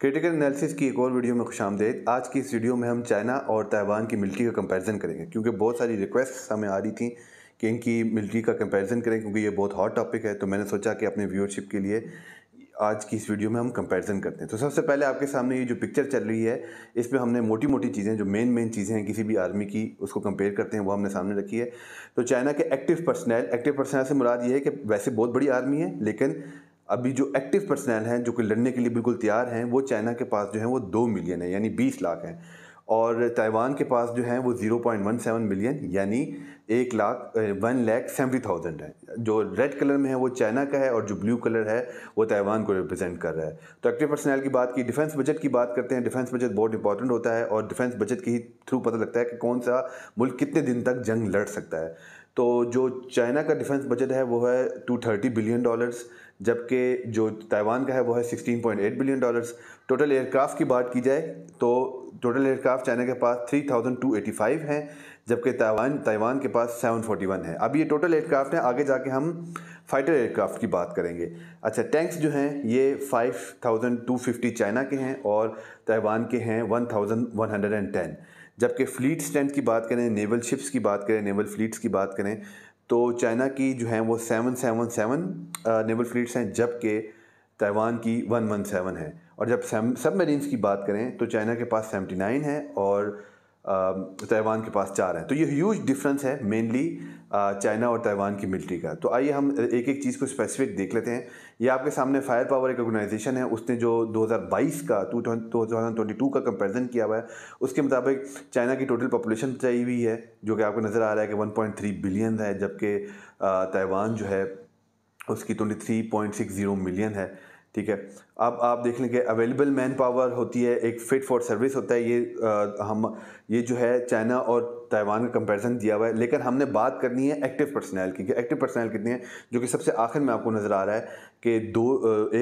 critical analysis की एक और वीडियो में खुश आमदेद आज की इस वीडियो में हम चाइना और ताइवान की मिलिट्री का कंपैरिजन करेंगे क्योंकि बहुत सारी रिक्वेस्ट हमें आ रही थी कि इनकी मिलिट्री का कंपैरिजन करें क्योंकि ये बहुत हॉट टॉपिक है तो मैंने सोचा कि अपने व्यूअरशिप के लिए आज की इस वीडियो में हम कंपैरिजन करते हैं तो सबसे पहले आपके सामने ये जो पिक्चर चल रही है इस पर हमने मोटी मोटी चीज़ें जो मेन मेन चीज़ें हैं किसी भी आर्मी की उसको कंपेयर करते हैं वो हमने सामने रखी है तो चाइना के एक्टिव पर्सनल एक्टिव पर्सनल से मुराद ये है कि वैसे बहुत बड़ी आर्मी है लेकिन अभी जो एक्टिव पर्सनल हैं जो कि लड़ने के लिए बिल्कुल तैयार हैं वो चाइना के पास जो है वो दो मिलियन है यानी बीस लाख हैं और ताइवान के पास जो है वो zero point one seven million यानी एक lakh one lakh seventy thousand है जो रेड कलर में है वो चाइना का है और जो ब्लू कलर है वो ताइवान को रिप्रेजेंट कर रहा है तो एक्टिव पर्सनल की बात की डिफेंस बजट की बात करते हैं डिफेंस बजट बहुत इंपॉर्टेंट होता है और डिफेंस बजट के ही थ्रू पता लगता है कि कौन सा मुल्क कितने दिन तक जंग लड़ सकता है तो जो चाइना का डिफेंस बजट है वो है टू थर्टी बिलियन डॉलर्स जबकि जो ताइवान का है वो है 16.8 बिलियन डॉलर्स टोटल एयरक्राफ्ट की बात की जाए तो टोटल एयरक्राफ्ट चाइना के पास 3,285 हैं जबकि ताइवान ताइवान के पास 741 है अब ये टोटल एयरक्राफ्ट हैं आगे जाके हम फाइटर एयरक्राफ्ट की बात करेंगे अच्छा टैंक्स जो हैं ये 5,250 चाइना के हैं और ताइवान के हैं 1,110 जबकि फ्लीट स्ट्रेंथ की बात करें नेवल शिप्स की बात करें नेवल फ्लीट्स की बात करें तो चाइना की जो है वो seven seven seven naval fleets हैं जबकि ताइवान की वन वन सेवन है और जब सब मरीन्स की बात करें तो चाइना के पास सेवेंटी नाइन है और ताइवान के पास चार हैं तो ये ह्यूज डिफरेंस है मेनली चाइना और ताइवान की मिलिट्री का तो आइए हम एक एक चीज़ को स्पेसिफिक देख लेते हैं ये आपके सामने फायर पावर एक ऑर्गेनाइजेशन है उसने जो 2022 का टू टू का कंपेरिजन किया हुआ है उसके मुताबिक चाइना की टोटल पॉपुलेशन बचाई हुई है जो कि आपको नज़र आ रहा है कि वन बिलियन है जबकि ताइवान जो है उसकी ट्वेंटी मिलियन है ठीक है अब आप देख लेंगे अवेलेबल मैन पावर होती है एक फिट फॉर सर्विस होता है ये आ, हम ये जो है चाइना और ताइवान का कंपैरिजन दिया हुआ है लेकिन हमने बात करनी है एक्टिव पर्सनल की कि एक्टिव पर्सनल कितनी है जो कि सबसे आखिर में आपको नज़र आ रहा है कि दो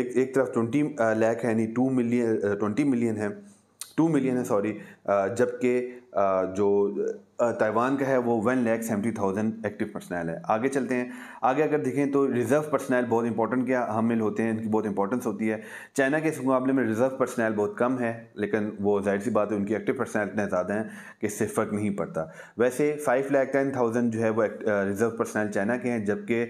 एक एक तरफ ट्वेंटी लैख है यानी टू मिलियन ट्वेंटी मिलियन है टू मिलियन है सॉरी जबकि जो ताइवान का है वो one lakh seventy thousand active personnel है आगे चलते हैं आगे अगर देखें तो रिज़र्व पर्सनल बहुत इंपॉर्टेंट क्या हमिल होते हैं इनकी बहुत इंपॉर्टेंस होती है चाइना के इस मुकाबले में रिज़र्व पर्सनल बहुत कम है लेकिन वो जाहिर सी बात है उनकी एक्टिव पर्सनल इतने ज़्यादा हैं कि इससे फ़र्क नहीं पड़ता वैसे फाइव लैख टेन थाउजेंड जो है वो रिज़र्व पर्सनल चाइना के हैं जबकि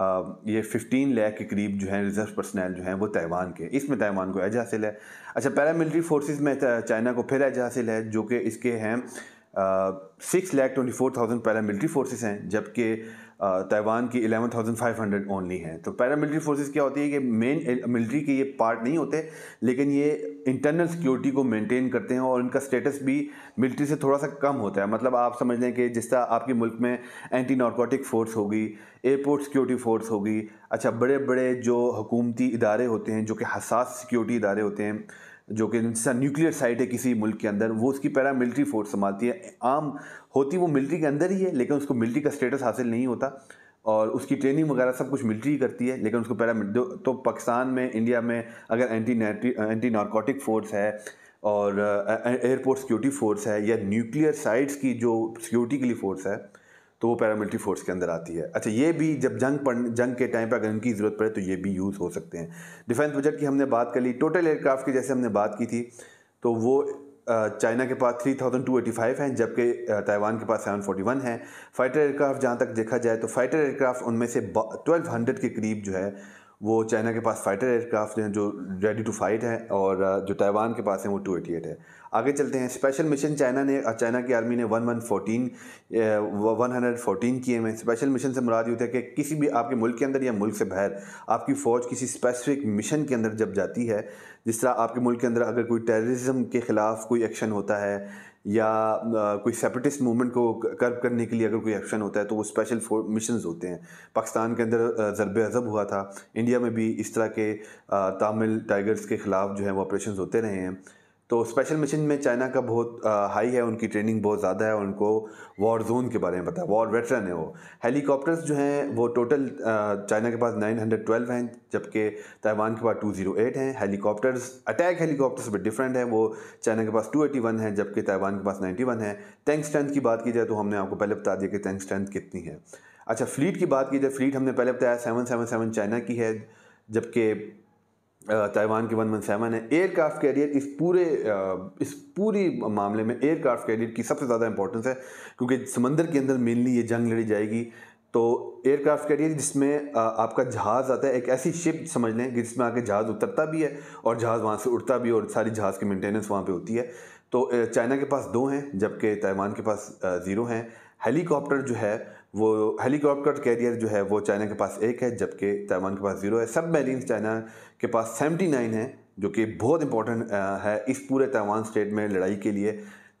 ये 15 लाख के करीब जो है रिजर्व पर्सनल जो हैं वो ताइवान के इसमें ताइवान को एज हासिल है अच्छा पैरामिलिट्री फोर्सेस में चाइना को फिर एज हासिल है जो कि इसके हैं six lakh twenty four thousand paramilitary forces हैं जबकि ताइवान की 11,500 ओनली हैं तो पैरामिलिट्री फोर्सेस क्या होती है कि मेन मिलिट्री के ये पार्ट नहीं होते लेकिन ये इंटरनल सिक्योरिटी को मेंटेन करते हैं और इनका स्टेटस भी मिलिट्री से थोड़ा सा कम होता है मतलब आप समझ लें कि जिस तरह आपके मुल्क में एंटी नारकोटिक फोर्स होगी एयरपोर्ट सिक्योरिटी फोर्स होगी अच्छा बड़े बड़े जो हकूमती इदारे होते हैं जो कि हसास सिक्योरिटी इदारे होते हैं जो कि जिसका न्यूक्लियर साइट है किसी मुल्क के अंदर वो उसकी पैरा मिलिट्री फोर्स संभालती है आम होती वो मिलिट्री के अंदर ही है लेकिन उसको मिलिट्री का स्टेटस हासिल नहीं होता और उसकी ट्रेनिंग वगैरह सब कुछ मिलिट्री करती है लेकिन उसको पैरा तो पाकिस्तान में इंडिया में अगर एंटी एंटी नारकोटिक फोर्स है और एयरपोर्ट सिक्योरिटी फोर्स है या न्यूक्लियर साइट्स की जो सिक्योरिटी के लिए फोर्स है तो वो पैरामिलिट्री फोर्स के अंदर आती है अच्छा ये भी जब जंग पड़ जंग के टाइम पर अगर इनकी ज़रूरत पड़े तो ये भी यूज़ हो सकते हैं डिफेंस बजट की हमने बात कर ली टोटल एयरक्राफ्ट की जैसे हमने बात की थी तो वो चाइना के पास 3,285 हैं जबकि ताइवान के पास 741 हैं फाइटर एयरक्राफ्ट जहाँ तक देखा जाए तो फाइटर एयरक्राफ्ट उनमें से 1200 के करीब जो है वो चाइना के पास फाइटर एयरक्राफ्ट हैं जो रेडी टू फाइट हैं और जो ताइवान के पास हैं वो टू एटी एट है आगे चलते हैं स्पेशल मिशन चाइना ने चाइना की आर्मी ने one one fourteen one hundred fourteen किए हुए स्पेशल मिशन से मुराद ये होता है कि किसी भी आपके मुल्क के अंदर या मुल्क से बाहर आपकी फ़ौज किसी स्पेसिफिक मिशन के अंदर जब जाती है जिस तरह आपके मुल्क के अंदर अगर कोई टेररिज्म के ख़िलाफ़ कोई एक्शन होता है या कोई सेपरेटिस्ट मूवमेंट को कर्ब करने के लिए अगर कोई एक्शन होता है तो वो स्पेशल मिशन होते हैं पाकिस्तान के अंदर ज़रब अज़ब हुआ था इंडिया में भी इस तरह के तामिल टाइगर्स के ख़िलाफ़ जो है वो ऑपरेशन होते रहे हैं तो स्पेशल मिशन में चाइना का बहुत हाई है उनकी ट्रेनिंग बहुत ज़्यादा है उनको वॉर जोन के बारे में पता है वॉर वेटरन है वो हेलीकॉप्टर्स जो हैं वो टोटल चाइना के पास 912 हैं जबकि ताइवान के पास 208 हैं हेलीकॉप्टर्स अटैक हेलीकॉप्टर्स भी डिफरेंट है वो चाइना के पास 281 है जबकि ताइवान के पास 91 है टैंक स्ट्रेंथ की बात की जाए तो हमने आपको पहले बता दिया कि टैंक स्ट्रेंथ कितनी है अच्छा फ्लीट की बात की जाए फ्लीट हमने पहले बताया सेवन चाइना की है जबकि ताइवान के वन वन सेवन है एयरक्राफ्ट कैरियर इस पूरे इस पूरी मामले में एयरक्राफ्ट कैरियर की सबसे ज़्यादा इंपॉर्टेंस है क्योंकि समंदर के अंदर मेनली ये जंग लड़ी जाएगी तो एयरक्राफ्ट कैरियर जिसमें आपका जहाज़ आता है एक ऐसी शिप समझ लें कि जिसमें आके जहाज़ उतरता भी है और जहाज़ वहाँ से उड़ता भी है और सारी जहाज़ की मेंटेनेंस वहाँ पर होती है तो चाइना के पास दो हैं जबकि ताइवान के पास ज़ीरो हैं हेलीकॉप्टर जो है वो हेलीकॉप्टर कैरियर जो है वो चाइना के पास एक है जबकि ताइवान के पास ज़ीरो है सब मेरीन चाइना के पास सेवेंटी नाइन है जो कि बहुत इंपॉर्टेंट है इस पूरे ताइवान स्टेट में लड़ाई के लिए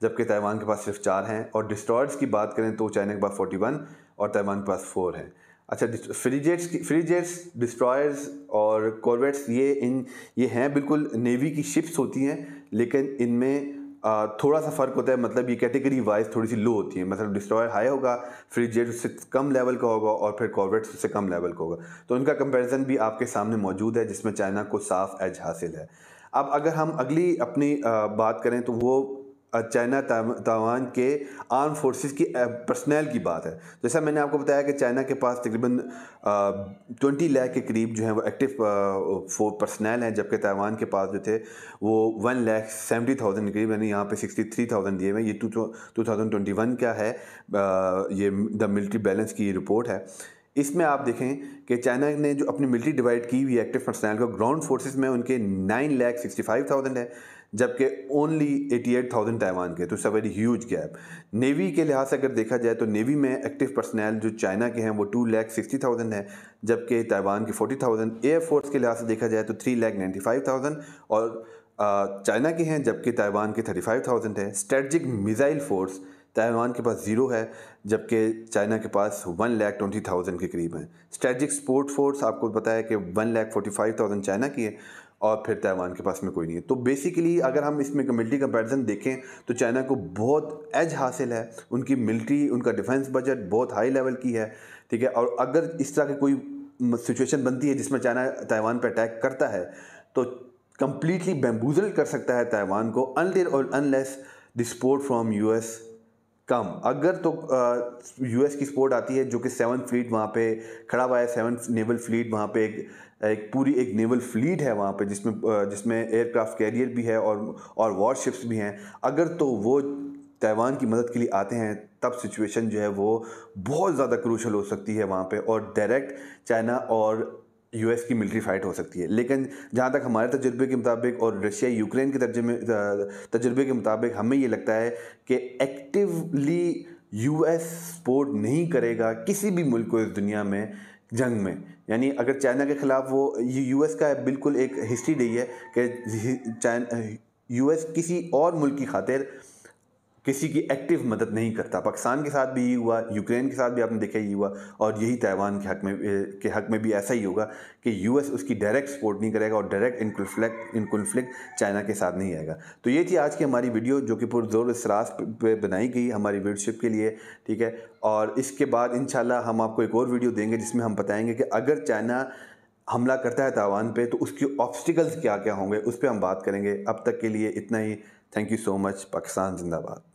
जबकि ताइवान के पास सिर्फ चार हैं और डिस्ट्रॉयर्स की बात करें तो चाइना के पास फोर्टी वन और ताइवान के पास फोर हैं अच्छा फ्रीजेट्स की फ्रीजेट्स डिस्ट्रॉयर्स और कॉर्वेट्स ये इन ये हैं बिल्कुल नेवी की शिप्स होती हैं लेकिन इनमें थोड़ा सा फ़र्क होता है मतलब ये कैटेगरी वाइज थोड़ी सी लो होती है मतलब डिस्ट्रॉयर हाई होगा फिर जेट उससे कम लेवल का होगा और फिर कॉर्बेट उससे कम लेवल का होगा तो उनका कंपैरिजन भी आपके सामने मौजूद है जिसमें चाइना को साफ एज हासिल है अब अगर हम अगली अपनी बात करें तो वो चाइना तावान के आर्म फोर्सेस की पर्सनल की बात है जैसा मैंने आपको बताया कि चाइना के पास तकरीबन ट्वेंटी लाख के करीब जो है वो एक्टिव फो पर्सनल हैं जबकि ताइवान के पास जो थे वो वन लाख सेवेंटी थाउजेंड के करीब यानी यहाँ पे सिक्सटी थ्री थाउजेंड दिए हुए ये two two thousand twenty one का है ये द मिलिट्री बैलेंस की रिपोर्ट है इसमें आप देखें कि चाइना ने जो अपनी मिलिट्री डिवाइड की हुई एक्टिव पर्सनल को ग्राउंड फोर्सेस में उनके nine lakh sixty five thousand है जबकि ओनली 88,000 ताइवान के तो it's a very huge gap navy के लिहाज से अगर देखा जाए तो नेवी में एक्टिव पर्सनल जो चाइना के हैं वो टू लैख सिक्सटी थाउजेंड है जबकि ताइवान के फोर्टी थाउजेंड एयरफोर्स के लिहाज से देखा जाए तो three lakh ninety five thousand और चाइना के हैं जबकि ताइवान के थर्टी फाइव थाउजेंड है स्ट्रेटजिक मिज़ाइल फोर्स ताइवान के पास ज़ीरो है जबकि चाइना के पास वन लैख ट्वेंटी थाउजेंड के करीब है स्ट्रेटजिक स्पोर्ट फोर्स आपको बताया कि one lakh forty five thousand China की है और फिर ताइवान के पास में कोई नहीं है तो बेसिकली अगर हम इसमें मिलिट्री कंपेरिज़न देखें तो चाइना को बहुत एज हासिल है उनकी मिलिट्री उनका डिफेंस बजट बहुत हाई लेवल की है ठीक है और अगर इस तरह की कोई सिचुएशन बनती है जिसमें चाइना ताइवान पर अटैक करता है तो कंप्लीटली बैम्बूजल कर सकता है ताइवान को और unless the support from you come अगर तो यू की स्पोर्ट आती है जो कि सेवन फ्लीट वहाँ पे खड़ा हुआ है सेवन नेवल फ्लीट वहाँ पे एक एक पूरी एक नेवल फ्लीट है वहाँ पे जिसमें जिसमें एयरक्राफ्ट कैरियर भी है और और वॉरशिप्स भी हैं अगर तो वो ताइवान की मदद के लिए आते हैं तब सिचुएशन जो है वो बहुत ज़्यादा क्रूशल हो सकती है वहाँ पे और डायरेक्ट चाइना और यूएस की मिलिट्री फाइट हो सकती है लेकिन जहाँ तक हमारे तजुर्बे के मुताबिक और रशिया यूक्रेन के तर्जे तजुर्बे के मुताबिक हमें ये लगता है कि एक्टिवली यूएस सपोर्ट नहीं करेगा किसी भी मुल्क को इस दुनिया में जंग में यानी अगर चाइना के ख़िलाफ़ वो यूएस का बिल्कुल एक हिस्ट्री डी है कि चाइना यूएस किसी और मुल्क की खातिर किसी की एक्टिव मदद नहीं करता पाकिस्तान के साथ भी यही हुआ यूक्रेन के साथ भी आपने देखा यही हुआ और यही ताइवान के हक में के हक में भी ऐसा ही होगा कि यूएस उसकी डायरेक्ट सपोर्ट नहीं करेगा और डायरेक्ट इन कन्फ्लिक्ट चाइना के साथ नहीं आएगा तो ये थी आज की हमारी वीडियो जो कि पुरजोर इसरास पर बनाई गई हमारी वीडरशिप के लिए ठीक है और इसके बाद इन हम आपको एक और वीडियो देंगे जिसमें हम बताएँगे कि अगर चाइना हमला करता है ताइवान पर तो उसके ऑब्स्टिकल्स क्या क्या होंगे उस पर हम बात करेंगे अब तक के लिए इतना ही thank you so much Pakistan जिंदाबाद